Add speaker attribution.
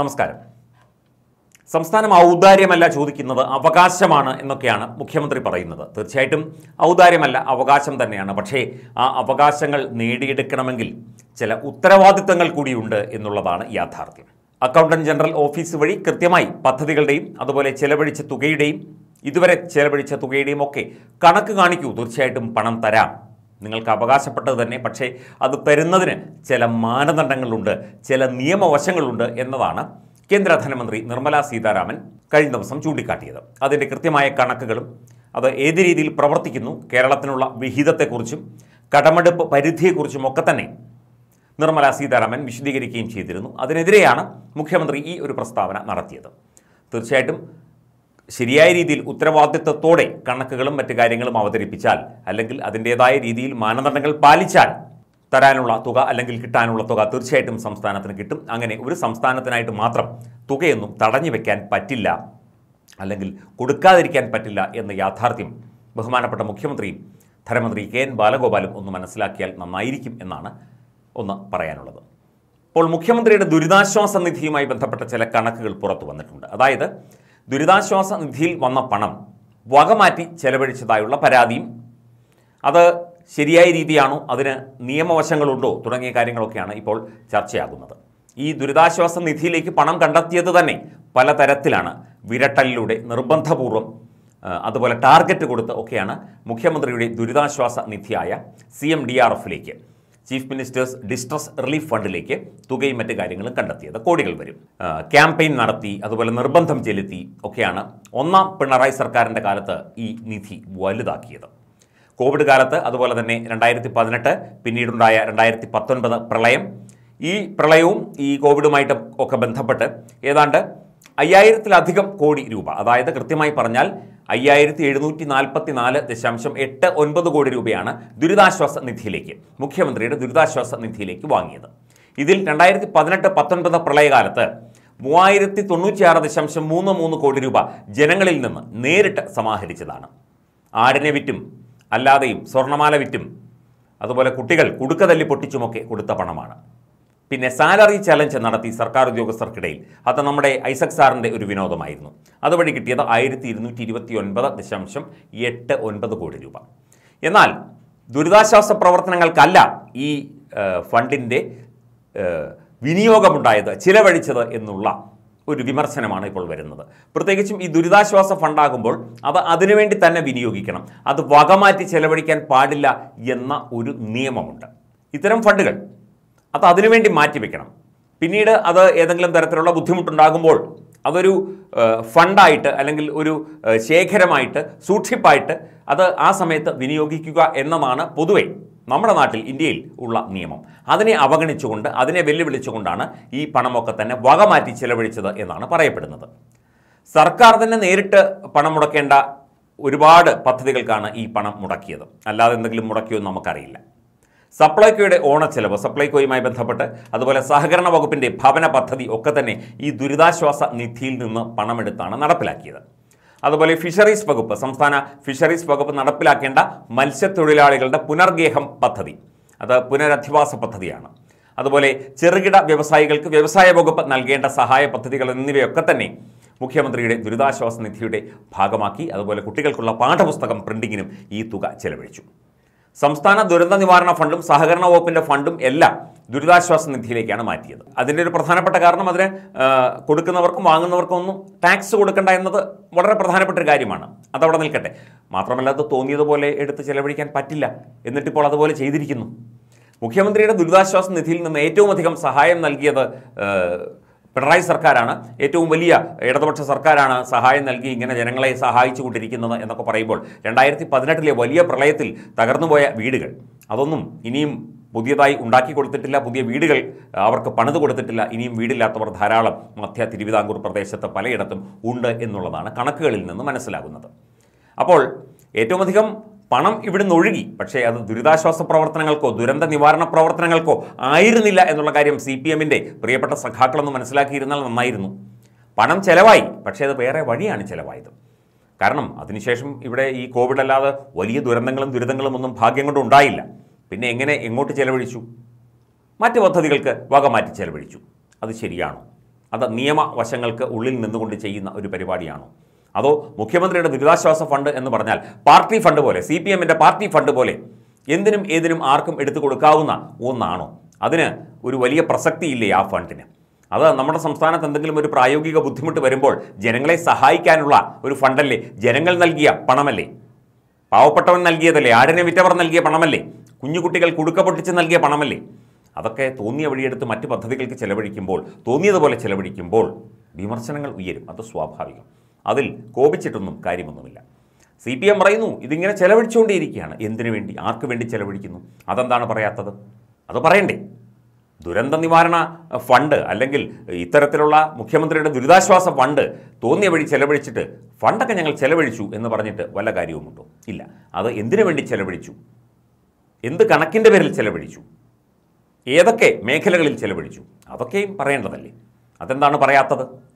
Speaker 1: നമസ്കാരം സംസ്ഥാനം ഔദാര്യമല്ല ചോദിക്കുന്നത് അവകാശമാണ് എന്നൊക്കെയാണ് മുഖ്യമന്ത്രി പറയുന്നത് തീർച്ചയായിട്ടും ഔദാര്യമല്ല അവകാശം തന്നെയാണ് പക്ഷേ ആ അവകാശങ്ങൾ നേടിയെടുക്കണമെങ്കിൽ ചില ഉത്തരവാദിത്തങ്ങൾ കൂടിയുണ്ട് എന്നുള്ളതാണ് യാഥാർത്ഥ്യം അക്കൗണ്ടന്റ് ജനറൽ ഓഫീസ് വഴി കൃത്യമായി പദ്ധതികളുടെയും അതുപോലെ ചെലവഴിച്ച തുകയുടെയും ഇതുവരെ ചെലവഴിച്ച തുകയുടെയും ഒക്കെ കണക്ക് കാണിക്കൂ തീർച്ചയായിട്ടും പണം തരാം നിങ്ങൾക്ക് അവകാശപ്പെട്ടത് തന്നെ പക്ഷേ അത് തരുന്നതിന് ചില മാനദണ്ഡങ്ങളുണ്ട് ചില നിയമവശങ്ങളുണ്ട് എന്നതാണ് കേന്ദ്ര ധനമന്ത്രി നിർമ്മല സീതാരാമൻ കഴിഞ്ഞ ദിവസം ചൂണ്ടിക്കാട്ടിയത് അതിൻ്റെ കൃത്യമായ കണക്കുകളും അത് ഏത് രീതിയിൽ പ്രവർത്തിക്കുന്നു കേരളത്തിനുള്ള വിഹിതത്തെക്കുറിച്ചും കടമെടുപ്പ് പരിധിയെക്കുറിച്ചും ഒക്കെ തന്നെ നിർമ്മല സീതാരാമൻ വിശദീകരിക്കുകയും ചെയ്തിരുന്നു അതിനെതിരെയാണ് മുഖ്യമന്ത്രി ഈ ഒരു പ്രസ്താവന നടത്തിയത് തീർച്ചയായിട്ടും ശരിയായ രീതിയിൽ ഉത്തരവാദിത്വത്തോടെ കണക്കുകളും മറ്റു കാര്യങ്ങളും അവതരിപ്പിച്ചാൽ അല്ലെങ്കിൽ അതിൻ്റെതായ രീതിയിൽ മാനദണ്ഡങ്ങൾ പാലിച്ചാൽ തരാനുള്ള തുക അല്ലെങ്കിൽ കിട്ടാനുള്ള തുക തീർച്ചയായിട്ടും സംസ്ഥാനത്തിന് കിട്ടും അങ്ങനെ ഒരു സംസ്ഥാനത്തിനായിട്ട് മാത്രം തുകയൊന്നും തടഞ്ഞു വെക്കാൻ പറ്റില്ല അല്ലെങ്കിൽ കൊടുക്കാതിരിക്കാൻ പറ്റില്ല എന്ന യാഥാർത്ഥ്യം ബഹുമാനപ്പെട്ട മുഖ്യമന്ത്രിയും ധനമന്ത്രി കെ എൻ ബാലഗോപാലും ഒന്ന് മനസ്സിലാക്കിയാൽ നന്നായിരിക്കും എന്നാണ് ഒന്ന് പറയാനുള്ളത് ഇപ്പോൾ മുഖ്യമന്ത്രിയുടെ ദുരിതാശ്വാസ നിധിയുമായി ബന്ധപ്പെട്ട ചില കണക്കുകൾ പുറത്തു വന്നിട്ടുണ്ട് അതായത് ദുരിതാശ്വാസ നിധിയിൽ വന്ന പണം വകമാറ്റി ചെലവഴിച്ചതായുള്ള പരാതിയും അത് ശരിയായ രീതിയാണോ അതിന് നിയമവശങ്ങളുണ്ടോ തുടങ്ങിയ കാര്യങ്ങളൊക്കെയാണ് ഇപ്പോൾ ചർച്ചയാകുന്നത് ഈ ദുരിതാശ്വാസ നിധിയിലേക്ക് പണം കണ്ടെത്തിയത് തന്നെ പലതരത്തിലാണ് വിരട്ടലിലൂടെ നിർബന്ധപൂർവ്വം അതുപോലെ ടാർഗറ്റ് കൊടുത്ത് ഒക്കെയാണ് മുഖ്യമന്ത്രിയുടെ ദുരിതാശ്വാസ നിധിയായ സി എം ഡി ആർ എഫിലേക്ക് ചീഫ് മിനിസ്റ്റേഴ്സ് ഡിസ്ട്രസ് റിലീഫ് ഫണ്ടിലേക്ക് തുകയും മറ്റ് കാര്യങ്ങളും കണ്ടെത്തിയത് കോടികൾ വരും ക്യാമ്പയിൻ നടത്തി അതുപോലെ നിർബന്ധം ചെലുത്തി ഒക്കെയാണ് ഒന്നാം പിണറായി സർക്കാരിൻ്റെ കാലത്ത് ഈ നിധി വലുതാക്കിയത് കോവിഡ് കാലത്ത് അതുപോലെ തന്നെ രണ്ടായിരത്തി പതിനെട്ട് പിന്നീടുണ്ടായ രണ്ടായിരത്തി പത്തൊൻപത് പ്രളയം ഈ പ്രളയവും ഈ കോവിഡുമായിട്ട് ഒക്കെ ബന്ധപ്പെട്ട് ഏതാണ്ട് അയ്യായിരത്തിലധികം കോടി രൂപ അതായത് കൃത്യമായി പറഞ്ഞാൽ അയ്യായിരത്തി എഴുന്നൂറ്റി നാൽപ്പത്തി നാല് ദശാംശം എട്ട് ഒൻപത് കോടി രൂപയാണ് ദുരിതാശ്വാസ നിധിയിലേക്ക് മുഖ്യമന്ത്രിയുടെ ദുരിതാശ്വാസ നിധിയിലേക്ക് വാങ്ങിയത് ഇതിൽ രണ്ടായിരത്തി പതിനെട്ട് പത്തൊൻപത് പ്രളയകാലത്ത് മൂവായിരത്തി തൊണ്ണൂറ്റിയാറ് ദശാംശം മൂന്ന് മൂന്ന് കോടി രൂപ ജനങ്ങളിൽ നിന്ന് നേരിട്ട് സമാഹരിച്ചതാണ് ആടിനെ വിറ്റും അല്ലാതെയും സ്വർണ്ണമാല വിറ്റും അതുപോലെ കുട്ടികൾ കുടുക്കതല്ലി പൊട്ടിച്ചുമൊക്കെ കൊടുത്ത പണമാണ് പിന്നെ സാലറി ചലഞ്ച് നടത്തി സർക്കാർ ഉദ്യോഗസ്ഥർക്കിടയിൽ അത് നമ്മുടെ ഐസക് സാറിൻ്റെ ഒരു വിനോദമായിരുന്നു അതുവഴി കിട്ടിയത് ആയിരത്തി ഇരുന്നൂറ്റി ഇരുപത്തി ഒൻപത് ദശാംശം എട്ട് ഒൻപത് കോടി രൂപ എന്നാൽ ദുരിതാശ്വാസ പ്രവർത്തനങ്ങൾക്കല്ല ഈ ഫണ്ടിൻ്റെ വിനിയോഗമുണ്ടായത് ചിലവഴിച്ചത് എന്നുള്ള ഒരു വിമർശനമാണ് ഇപ്പോൾ വരുന്നത് പ്രത്യേകിച്ചും ഈ ദുരിതാശ്വാസ ഫണ്ടാകുമ്പോൾ അത് അതിനുവേണ്ടി തന്നെ വിനിയോഗിക്കണം അത് വകമാറ്റി ചെലവഴിക്കാൻ പാടില്ല എന്ന ഒരു നിയമമുണ്ട് ഇത്തരം ഫണ്ടുകൾ അത് അതിനുവേണ്ടി മാറ്റിവെക്കണം പിന്നീട് അത് ഏതെങ്കിലും തരത്തിലുള്ള ബുദ്ധിമുട്ടുണ്ടാകുമ്പോൾ അതൊരു ഫണ്ടായിട്ട് അല്ലെങ്കിൽ ഒരു ശേഖരമായിട്ട് സൂക്ഷിപ്പായിട്ട് അത് ആ സമയത്ത് വിനിയോഗിക്കുക എന്നതാണ് പൊതുവെ നമ്മുടെ നാട്ടിൽ ഇന്ത്യയിൽ ഉള്ള നിയമം അതിനെ അവഗണിച്ചുകൊണ്ട് അതിനെ വെല്ലുവിളിച്ചുകൊണ്ടാണ് ഈ പണമൊക്കെ തന്നെ വക മാറ്റി ചിലവഴിച്ചത് എന്നാണ് പറയപ്പെടുന്നത് സർക്കാർ തന്നെ നേരിട്ട് പണം മുടക്കേണ്ട ഒരുപാട് പദ്ധതികൾക്കാണ് ഈ പണം മുടക്കിയത് അല്ലാതെ എന്തെങ്കിലും മുടക്കിയോ നമുക്കറിയില്ല സപ്ലൈകോയുടെ ഓണച്ചെലവ് സപ്ലൈകോയുമായി ബന്ധപ്പെട്ട് അതുപോലെ സഹകരണ വകുപ്പിൻ്റെ ഭവന പദ്ധതി ഒക്കെ തന്നെ ഈ ദുരിതാശ്വാസ നിധിയിൽ നിന്ന് പണമെടുത്താണ് നടപ്പിലാക്കിയത് അതുപോലെ ഫിഷറീസ് വകുപ്പ് സംസ്ഥാന ഫിഷറീസ് വകുപ്പ് നടപ്പിലാക്കേണ്ട മത്സ്യത്തൊഴിലാളികളുടെ പുനർഗേഹം പദ്ധതി അത് പുനരധിവാസ പദ്ധതിയാണ് അതുപോലെ ചെറുകിട വ്യവസായികൾക്ക് വ്യവസായ വകുപ്പ് നൽകേണ്ട സഹായ പദ്ധതികൾ എന്നിവയൊക്കെ തന്നെ മുഖ്യമന്ത്രിയുടെ ദുരിതാശ്വാസ നിധിയുടെ ഭാഗമാക്കി അതുപോലെ കുട്ടികൾക്കുള്ള പാഠപുസ്തകം പ്രിൻറ്റിങ്ങിനും ഈ തുക ചെലവഴിച്ചു സംസ്ഥാന ദുരന്ത നിവാരണ ഫണ്ടും സഹകരണ വകുപ്പിൻ്റെ ഫണ്ടും എല്ലാം ദുരിതാശ്വാസ നിധിയിലേക്കാണ് മാറ്റിയത് അതിൻ്റെ ഒരു പ്രധാനപ്പെട്ട കാരണം അതിന് കൊടുക്കുന്നവർക്കും വാങ്ങുന്നവർക്കും ഒന്നും ടാക്സ് കൊടുക്കേണ്ട എന്നത് വളരെ പ്രധാനപ്പെട്ട ഒരു കാര്യമാണ് അതവിടെ നിൽക്കട്ടെ മാത്രമല്ല അത് തോന്നിയതുപോലെ എടുത്ത് ചെലവഴിക്കാൻ പറ്റില്ല എന്നിട്ടിപ്പോൾ അതുപോലെ ചെയ്തിരിക്കുന്നു മുഖ്യമന്ത്രിയുടെ ദുരിതാശ്വാസ നിധിയിൽ നിന്ന് ഏറ്റവും അധികം സഹായം നൽകിയത് പിണറായി സർക്കാരാണ് ഏറ്റവും വലിയ ഇടതുപക്ഷ സർക്കാരാണ് സഹായം നൽകി ഇങ്ങനെ ജനങ്ങളെ സഹായിച്ചു കൊണ്ടിരിക്കുന്നത് എന്നൊക്കെ പറയുമ്പോൾ രണ്ടായിരത്തി പതിനെട്ടിലെ വലിയ പ്രളയത്തിൽ തകർന്നുപോയ വീടുകൾ അതൊന്നും ഇനിയും പുതിയതായി ഉണ്ടാക്കി കൊടുത്തിട്ടില്ല പുതിയ വീടുകൾ അവർക്ക് പണിത് കൊടുത്തിട്ടില്ല ഇനിയും വീടില്ലാത്തവർ ധാരാളം മധ്യ തിരുവിതാംകൂർ പ്രദേശത്ത് പലയിടത്തും ഉണ്ട് എന്നുള്ളതാണ് കണക്കുകളിൽ നിന്ന് മനസ്സിലാകുന്നത് അപ്പോൾ ഏറ്റവും അധികം പണം ഇവിടുന്ന് ഒഴുകി പക്ഷേ അത് ദുരിതാശ്വാസ പ്രവർത്തനങ്ങൾക്കോ ദുരന്ത നിവാരണ പ്രവർത്തനങ്ങൾക്കോ ആയിരുന്നില്ല എന്നുള്ള കാര്യം സി പി എമ്മിൻ്റെ പ്രിയപ്പെട്ട സഖാക്കളൊന്ന് മനസ്സിലാക്കിയിരുന്നാൽ നന്നായിരുന്നു പണം ചിലവായി പക്ഷേ അത് വേറെ വഴിയാണ് ചിലവായത് കാരണം അതിനുശേഷം ഇവിടെ ഈ കോവിഡ് അല്ലാതെ വലിയ ദുരന്തങ്ങളും ദുരിതങ്ങളും ഒന്നും ഭാഗ്യം കൊണ്ട് ഉണ്ടായില്ല പിന്നെ എങ്ങനെ എങ്ങോട്ട് ചെലവഴിച്ചു മറ്റ് പദ്ധതികൾക്ക് വക മാറ്റി ചെലവഴിച്ചു അത് ശരിയാണോ അത് നിയമവശങ്ങൾക്ക് ഉള്ളിൽ നിന്നുകൊണ്ട് ചെയ്യുന്ന ഒരു പരിപാടിയാണോ അതോ മുഖ്യമന്ത്രിയുടെ ദുരിതാശ്വാസ ഫണ്ട് എന്ന് പറഞ്ഞാൽ പാർട്ടി ഫണ്ട് പോലെ സി പി എമ്മിൻ്റെ പാർട്ടി ഫണ്ട് പോലെ എന്തിനും ഏതിനും ആർക്കും എടുത്തു കൊടുക്കാവുന്ന ഒന്നാണോ അതിന് ഒരു വലിയ ഇല്ലേ ആ ഫണ്ടിന് അത് നമ്മുടെ സംസ്ഥാനത്ത് എന്തെങ്കിലും ഒരു പ്രായോഗിക ബുദ്ധിമുട്ട് വരുമ്പോൾ ജനങ്ങളെ സഹായിക്കാനുള്ള ഒരു ഫണ്ടല്ലേ ജനങ്ങൾ നൽകിയ പണമല്ലേ പാവപ്പെട്ടവൻ നൽകിയതല്ലേ ആടിനെ വിറ്റവർ നൽകിയ പണമല്ലേ കുഞ്ഞുകുട്ടികൾ കുടുക്ക പൊട്ടിച്ച് നൽകിയ പണമല്ലേ അതൊക്കെ തോന്നിയ വഴിയെടുത്ത് മറ്റ് പദ്ധതികൾക്ക് ചെലവഴിക്കുമ്പോൾ തോന്നിയതുപോലെ ചെലവഴിക്കുമ്പോൾ വിമർശനങ്ങൾ ഉയരും അത് സ്വാഭാവികം അതിൽ കോപിച്ചിട്ടൊന്നും കാര്യമൊന്നുമില്ല സി പി എം പറയുന്നു ഇതിങ്ങനെ ചെലവഴിച്ചുകൊണ്ടേയിരിക്കുകയാണ് എന്തിനു വേണ്ടി ആർക്ക് വേണ്ടി ചെലവഴിക്കുന്നു അതെന്താണ് പറയാത്തത് അത് പറയണ്ടേ ദുരന്ത നിവാരണ ഫണ്ട് അല്ലെങ്കിൽ ഇത്തരത്തിലുള്ള മുഖ്യമന്ത്രിയുടെ ദുരിതാശ്വാസ ഫണ്ട് തോന്നിയ വഴി ചെലവഴിച്ചിട്ട് ഫണ്ടൊക്കെ ഞങ്ങൾ ചെലവഴിച്ചു എന്ന് പറഞ്ഞിട്ട് വല്ല കാര്യവുമുണ്ടോ ഇല്ല അത് എന്തിനു വേണ്ടി ചെലവഴിച്ചു എന്ത് കണക്കിൻ്റെ പേരിൽ ചെലവഴിച്ചു ഏതൊക്കെ മേഖലകളിൽ ചെലവഴിച്ചു അതൊക്കെയും പറയേണ്ടതല്ലേ അതെന്താണ് പറയാത്തത്